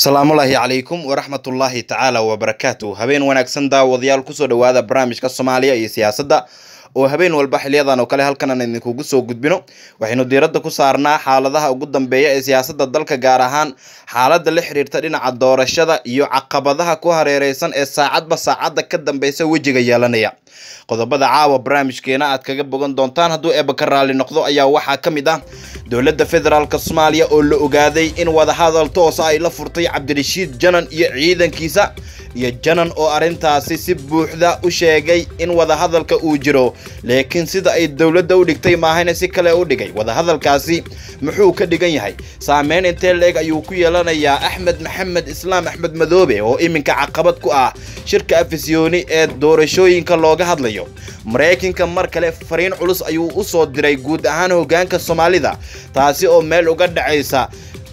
asalaamuulaahi calaykum waraxmat waraxmatullaahi tacaala wabarakaatu habeen wanaagsan daawadayaal kusoo dhawaada barnaamijka soomaaliya iyo siyaasadda oo habeen walba xiliyadan oo kale halkanan idinkugu soo gudbino waxaynu diiradda ku saarnaa xaaladaha ugu dambeeya ee siyaasadda dalka gaar ahaan xaaladda la xiriirta dhinaca doorashada iyo caqabadaha ku hareereysan ee saacadba saacadda ka dambeysa wejiga yeelanaya qodobada caawa barnaamijkeena aad kaga bogan doontaan hadduu eebaka ka raalli noqdo ayaa waxaa ka mid ah dowladda federaalk soomaaliya oo la ogaaday in wadahadal toosa ay la furtay cabdirashiid janan iyo ciidankiisa iyo janan oo arrintaasi si buuxda u sheegay in wadahadalka uu jiro laakiin sida ay dowladda u dhigtay maahayna si kale u dhigay wadahadalkaasi muxuu ka dhigan yahay saameyn intee leeg ayuu ku yeelanayaa axmed maxamed islaam axmed madoobe oo iminka caqabad ku ah shirka afisyooni ee doorashooyinka looga hadlayo maraykanka mar kale fariin culus ayuu u soo diray guud ahaan hoggaanka soomaalida taasi oo meel uga dhacaysa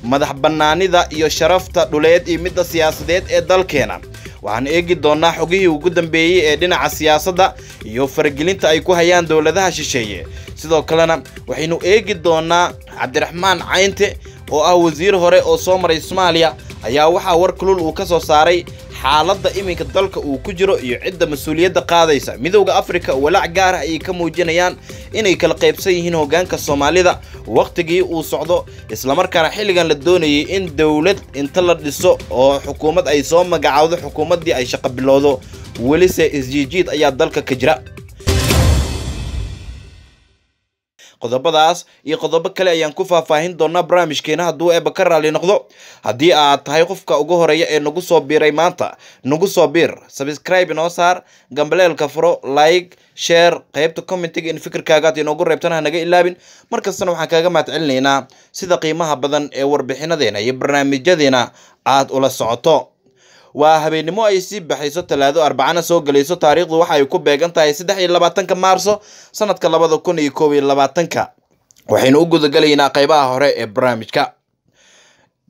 madax bannaanida iyo sharafta dhuleed iyo midda siyaasadeed ee dalkeena waxaan eegi doonaa xogihii ugu dambeeyey ee dhinaca siyaasadda iyo faragelinta ay ku hayaan dowladaha shisheeye sidoo kalena waxaynu eegi doonaa cabdiraxmaan caynte oo ah wasiir hore oo soo maray soomaaliya ayaa waxaa war kulul uu ka soo saaray xaaladda iminka dalka uu ku jiro iyo cidda mas-uuliyadda qaadaysa midowda afrika walaac gaar ah ayay ka muujinayaan inay kala qaybsan yihiin hoggaanka soomaalida wakhtigii uu socdo islamarkaana xilligan la doonayay in dowlad inta la dhiso oo xukuumad ay soo magacaawdo xukuumaddii ay shaqo bilowdo welise isjiijiid ayaa dalka ka jira qodobadaas iyo qodobo kale ayaan ku faahfaahin doonaa barnaamijkeena hadduu eebba ka raalli noqdo haddii aad tahay qofka ugu horeeya ee nagu soo biiray maanta nagu soo biir sabscribe inoo saar gambaleelka furo like sheer qaybta commentiga in fikirkaagaad inoogu reebtan ha naga ilaabin mar kastana waxaan kaaga mahadcelinaynaa sida qiimaha badan ee warbixinadeena iyo barnaamijyadeena aad ula socoto waa habeennimo ay sii baxayso talaado arbacana soo galayso taariikhdu waxa ay ku beegan tahay saddex iyo labaatanka maarso sanadka labada kun iyo koob iyo labaatanka waxaynu u gudagalaynaa qaybaha hore ee barnaamijka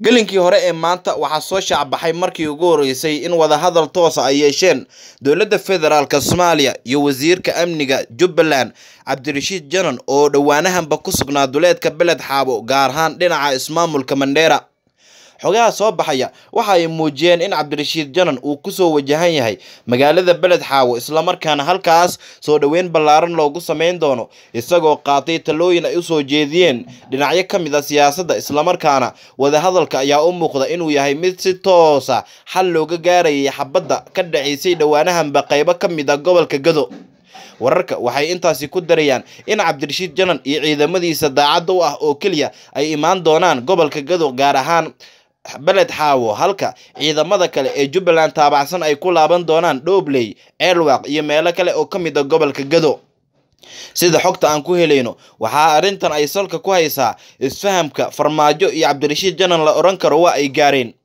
gelinkii hore ee maanta waxaa soo shaacbaxay markii ugu horreysay in wadahadal toosa ah ay yeesheen dowladda federaalka soomaaliya iyo wasiirka amniga jubbaland cabdirashiid janan oo dhowaanahanba ku sugnaa duleedka beled xaabo gaar ahaan dhinaca ismaamulka mandheera xogaha soo baxaya waxa ay muujiyeen in cabdirashiid janan uu kusoo wajahan yahay magaalada beled xaawo islamarkaana halkaas soo dhoweyn ballaaran loogu samayn doono isagoo qaatay tallooyin ay usoo jeediyeen dhinacyo ka mid a ah siyaasadda islamarkaana wadahadalka ayaa u muuqda inuu yahay mid si toosa xal looga gaarayay xabadda ka dhacaysay dhowaanahanba qaybo ka mid a ah gobolka gado wararka waxay intaasi ku darayaan in cabdirashiid janan iyo ciidamadiisa daacadda u ah oo keliya ay imaan doonaan gobolka gado gaar ahaan beled xaawo halka ciidamada kale ee jubbaland taabacsan ay ku laaban doonaan dhobley eerwaaq iyo meelo kale oo ka mid a ah gobolka gado sida xogta aan ku helayno waxaa arrintan ay salka ku haysaa isfahamka farmaajo iyo cabdirashiid janan la odhan karo waa ay gaareen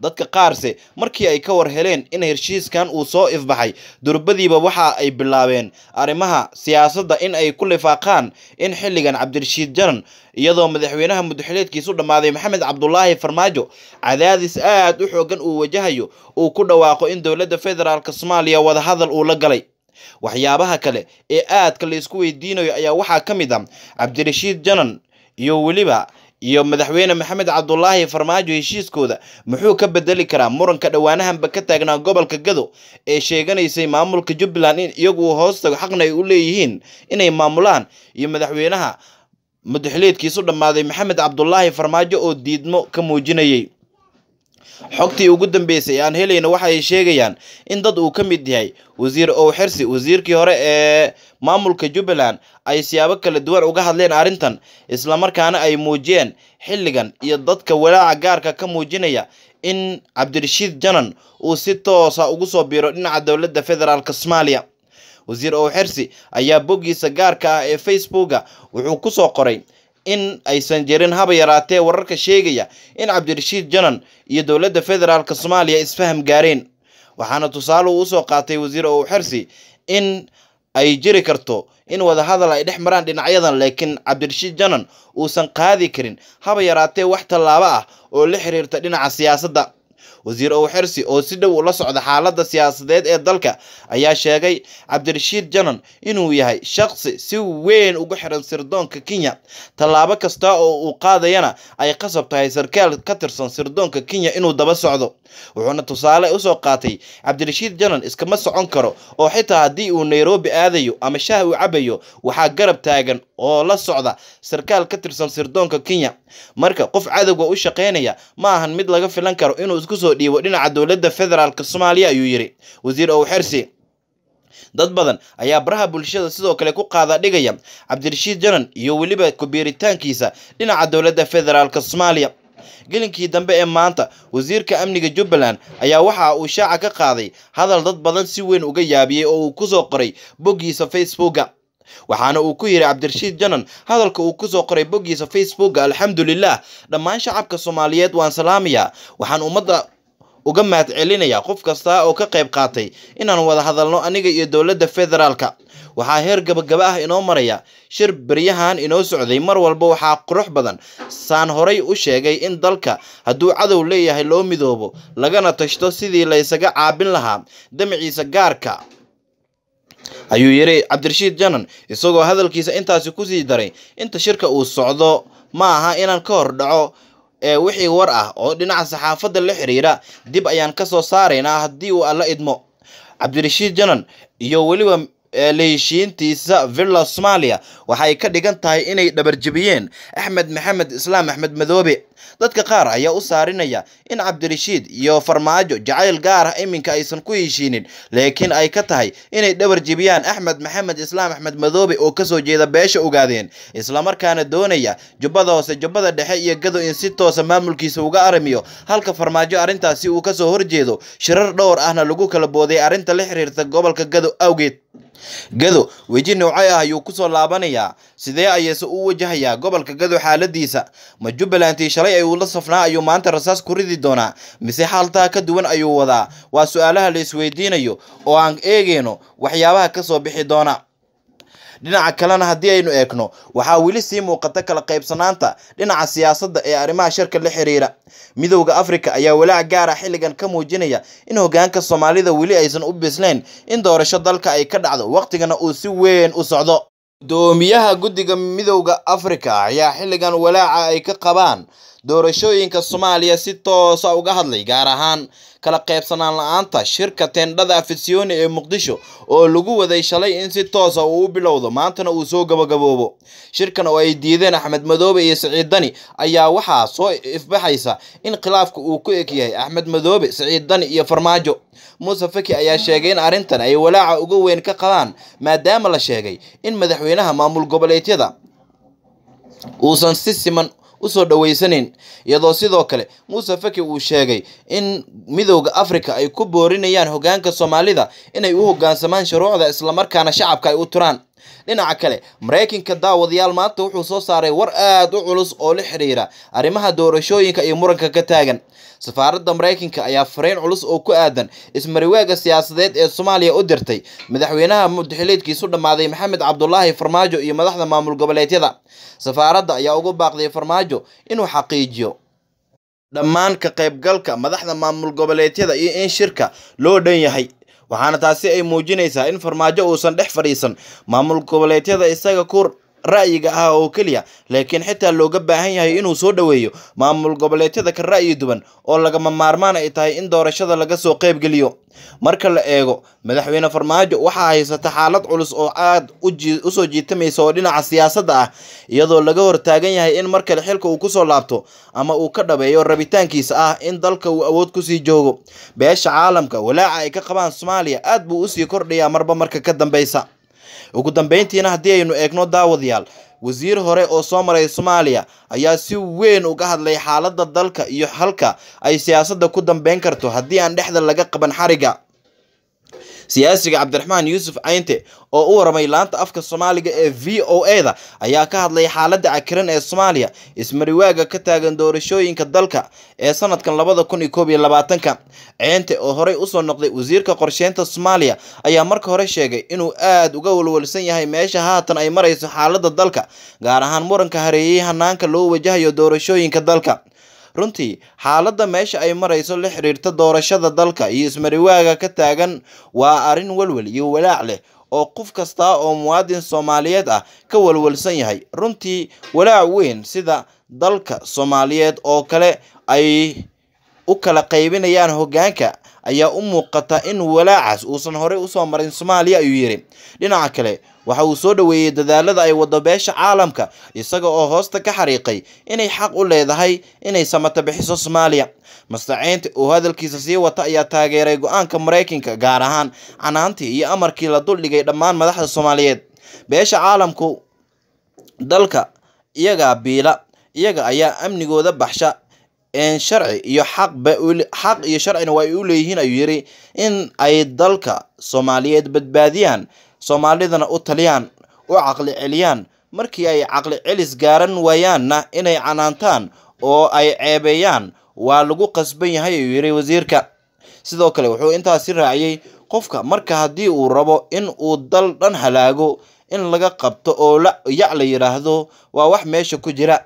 dadka qaarse markii ay ka war heleen in heshiiskan uu soo ifbaxay durbadiiba waxa ay bilaabeen arrimaha siyaasadda in ay ku lifaaqaan in xilligan cabdirashiid janan iyadoo madaxweynaha mudaxileedkiisu dhammaaday maxamed cabdulaahi farmaajo cadaadis aad u xoogan uu wajahayo uu ku dhawaaqo in dowladda federaalk soomaaliya wadahadal uu la galay waxyaabaha kale ee aadka laysku weydiinayo ayaa waxaa ka mid ah cabdirashiid janan iyo weliba iyo madaxweyne maxamed cabdulaahi farmaajo heshiiskooda muxuu ka bedeli karaa muranka dhowaanahanba ka taagnaa gobolka gado ee sheeganaysay maamulka jubbaland in iyagu hoostago xaqna ay u leeyihiin inay maamulaan iyo madaxweynaha mudaxiliedkiisu dhammaaday maxamed cabdulaahi farmaajo oo diidmo ka muujinayay xogtii ugu dambeysay aan helayna waxay sheegayaan in dad uu ka mid yahay wasiir ow xirsi wasiirkii hore ee maamulka jubbaland ay siyaabo kala duwan uga hadleen arrintan islamarkaana ay muujiyeen xilligan iyo dadka walaaca gaarka ka muujinaya in cabdirashiid janan uu si toosa ah ugu soo biiro dhinaca dowladda federaalk soomaaliya wasiir ow xirsi ayaa boggiisa gaarka ah ee facebooka wuxuu ku soo qoray in aysan jirin haba yaraatee wararka sheegaya in cabdirashiid janan iyo dowladda federaalk soomaaliya isfaham gaareen waxaana tusaale uu usoo qaatay wasiir ow xersi in ay jiri karto in wadahadal ay dhex maraan dhinacyadan laakiin cabdirashiid janan uusan qaadi karin haba yaraatee wax tallaabo ah oo la xiriirta dhinaca siyaasadda wasiir owxersi oo si dhow ula socda xaalada siyaasadeed ee dalka ayaa sheegay cabdirashiid janan inuu yahay shaqsi si weyn ugu xiran sirdoonka kenya tallaabo kasta oo uu qaadayana ay qasab tahay sarkaal ka tirsan sirdoonka kenya inuu daba socdo wuxuuna tusaale usoo qaatay cabdirashiid janan iskama socon karo oo xitaa haddii uu nairobi aadayo ama shaah uu cabayo waxaa garab taagan oo la socda sarkaal ka tirsan sirdoonka kenya marka qof cadowga u shaqaynaya ma ahan mid laga filan karo inuu isku soo dhiibo dhinaca dowladda federaalk soomaaliya ayuu yidhi wasiir owxersi dad badan ayaa baraha bulshada sidoo kale ku qaada dhigaya cabdirashiid janan iyo weliba kubiiritaankiisa dhinaca dowladda federaalk soomaaliya gelinkii dambe ee maanta wasiirka amniga jubbaland ayaa waxa uu shaaca ka qaaday hadal dad badan si weyn uga yaabiyey oo uu kusoo qoray boggiisa facebooka waxaana uu ku yidhi cabdirashiid janan hadalka uu kusoo qoray boggiisa facebooka alxamdulilah dhammaan shacabka soomaaliyeed waan salaamayaa waxaan ummadda uga mahadcelinayaa qof kastaa oo ka qayb qaatay inaan wada hadalno aniga iyo dowladda federaalka waxaa heer gabagaba ah inoo maraya shir beryahan inoo socday mar walba waxaa qurux badan saan horay u sheegay in dalka hadduu cadow leeyahay loo midoobo lagana tashto sidii laysaga caabin lahaa damaciisa gaarka ayuu yiri cabdirashiid janan isagoo hadalkiisa intaasi kusii daray inta shirka uu socdo ma aha inaan ka hor dhaco ee wixii war ah oo dhinaca saxaafadda la xiriira dib ayaan kasoo saaraynaa haddii uu alla idmo cabdirashiid janan iyo weliba leeshiintiisa villa somalia waxay ka dhigan tahay inay dhabarjabiyeen axmed maxamed islaam axmed madoobe dadka qaar ayaa u saarinaya in cabdirashiid iyo farmaajo jacayl gaar ah iminka aysan ku heshiinin laakiin ay ka tahay inay dhabarjabiyaan axmed maxamed islaam axmed madoobe oo kasoo jeeda beesha ogaadeen islamarkaana doonaya jubbada hoose jubbada dhexe iyo gado in si toosa maamulkiisa uga arimiyo halka farmaajo arrintaasi uu kasoo horjeedo shirar dhowr ahna lagu kala booday arrinta la xiriirta gobolka gado awgeed gado weji noocay ah ayuu ku soo laabanayaa sidee ayase u wajahayaa gobolka gado xaaladiisa ma jubbalantii shalay ay uula safnaa ayuu maanta rasaas ku ridi doonaa mise xaaltaa ka duwan ayuu wadaa waa su-aalaha la isweydiinayo oo aan eegayno waxyaabaha ka soo bixi doona dhinaca kalena haddii aynu eegno waxaa weli sii muuqata kala qaybsanaanta dhinaca siyaasadda ee arrimaha shirka la xiriira midowda afrika ayaa walaac gaara ah xilligan ka muujinaya in hogaanka soomaalida weli aysan u bislayn in doorasho dalka ay ka dhacdo wakhtigana uu si weyn u socdo guddoomiyaha guddiga midowda afrika ayaa xilligan walaaca ay ka qabaan doorashooyinka soomaaliya si toosa ah uga hadlay gaar ahaan kala qaybsanaan la-aanta shirka teendhada afisioni ee muqdisho oo lagu waday shalay in si toosa ah uu u bilowdo maantana uu soo gabagaboobo shirkan oo ay diideen axmed madoobe iyo siciid dani ayaa waxaa soo ifbaxaysa in khilaafka uu ku eg yahay axmed madoobe siciid dani iyo farmaajo muuse faki ayaa sheegay in arrintan ay walaaca ugu weyn ka qadaan maadaama la sheegay in madaxweynaha maamul goboleedyada uusan si siman usoo soo iyadoo sidoo kale muuse faki uu sheegay in midowda africa ay ku boorinayaan hogaanka soomaalida inay u hogaansamaan shuruucda islamarkaana shacabka ay u turaan dhinaca kale maraykanka daawadayaal maanta wuxuu soo saaray war aad u culus oo la xidhiira arrimaha doorashooyinka iyo muranka ka taagan safaaradda maraykanka ayaa fariin culus oo ku aadan ismariwaaga siyaasadeed ee soomaaliya u dirtay madaxweynaha muddaxiliedkiisu dhammaaday maxamed cabdulaahi farmaajo iyo madaxda maamul goboleedyada safaaradda ayaa ugu baaqday farmaajo inuu xaqiijiyo dhammaan ka qaybgalka madaxda maamul goboleedyada iyo in shirka loo dhan yahay waxaana taasi ay muujinaysaa in farmaajo uusan dhex fadhiisan maamul goboleedyada isaga kuur ra'yiga ah oo keliya laakiin xitaa looga baahan yahay inuu soo dhoweeyo maamul goboleedyada ka ra'yi duban oo lagama maarmaan ay tahay in doorashada laga soo qaybgeliyo marka la eego madaxweyne farmaajo waxaa haysata xaalad culus oo aad usoo jiitamaysa oo dhinaca siyaasadda ah iyadoo laga hortaagan yahay in mar kale xilka uu kusoo laabto ama uu ka dhabeeyo rabitaankiisa ah in dalka uu awood kusii joogo beesha caalamka walaaca ay ka qabaan soomaaliya aad buu usii kordhayaa marba marka ka dambaysa ugu dambeyntiina haddii aynu eegno daawadayaal wasiir hore oo soo maray soomaaliya ayaa si weyn uga hadlay xaaladda dalka iyo halka ay siyaasadda ku dambeyn karto haddii aan dhexda laga qaban xariga siyaasiga cabdiraxmaan yuusuf caynte oo u waramay laanta afka soomaaliga ee v o a da ayaa ka hadlay xaaladda cakiran ee soomaaliya ismariwaaga ka taagan doorashooyinka dalka ee sanadkan labada kun iyo koob iyo labaatanka ceynte oo horey usoo noqday wasiirka qorsheynta soomaaliya ayaa marka hore sheegay inuu aad uga walwalsan yahay meesha haatan ay marayso xaaladda dalka gaar ahaan muranka hareeyey hanaanka loo wajahayo doorashooyinka dalka runtii xaaladda meesha ay marayso la xiriirta doorashada dalka iyo ismariwaaga ka taagan waa arrin welwel iyo walaac leh oo qof kasta oo muwaadin soomaaliyeed ah ka walwalsan yahay runtii walaac weyn sida dalka soomaaliyeed oo kale ay u kala qaybinayaan hoggaanka ayaa u muuqata in walaacaas uusan horey usoo marin soomaaliya ayuu yidhi dhinaca kale waxa uu soo dhoweeyey dadaalada ay wado beesha caalamka isaga oo hoosta ka xariiqay inay xaq u leedahay inay samata bixiso soomaaliya mastaciinta uu hadalkiisa sii wata ayaa taageeray go-aanka maraykanka gaar ahaan canaantii iyo amarkii la duldhigay dhammaan madaxda soomaaliyeed beesha caalamku dalka iyagaa biila iyaga ayaa amnigooda baxsha sharci iyo xaqxaq iyo sharcina waa ay u leeyihiin ayuu yiri in ay dalka soomaaliyeed badbaadiyaan soomaalidana u taliyaan u caqli celiyaan markii ay caqli celis gaaran waayaanna inay canaantaan oo ay ceebeeyaan waa lagu qasban yahay uu yidhi wasiirka sidoo kale wuxuu intaasi raaciyey qofka marka haddii uu rabo in uu dal dhan halaago in laga qabto oo yac la yidhaahdo waa wax meesha ku jira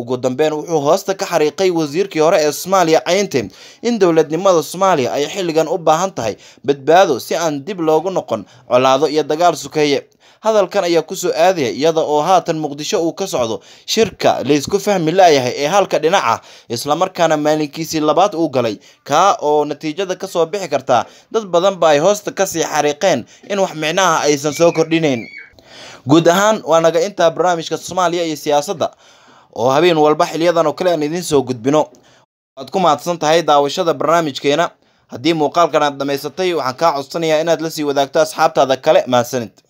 ugu dambeyn wuxuu hoosta ka xariiqay wasiirkii hore ee soomaaliya caynte in dowladnimada soomaaliya ay xilligan u baahan tahay badbaado si aan dib loogu noqon colaado iyo dagaal sukeeye hadalkan ayaa kusoo aadaya iyada oo haatan muqdisho uu ka socdo shirka laysku fahmi layahay ee halka dhinaca islamarkaana maalinkiisii labaad uu galay kaa oo natiijada ka soo bixi kartaa dad badanba ay hoosta kasii xariiqeen in wax micnaha aysan soo kordhinayn guud ahaan waa naga intaa barnaamijka soomaaliya iyo siyaasadda oo habeen walba xiliyadan oo kale aan idiin soo gudbino waad ku mahadsan tahay daawashada barnaamijkeena haddii muuqaalkan aad dhammaysatay waxaan kaa codsanayaa inaad la sii wadaagto asxaabtaada kale mahadsanid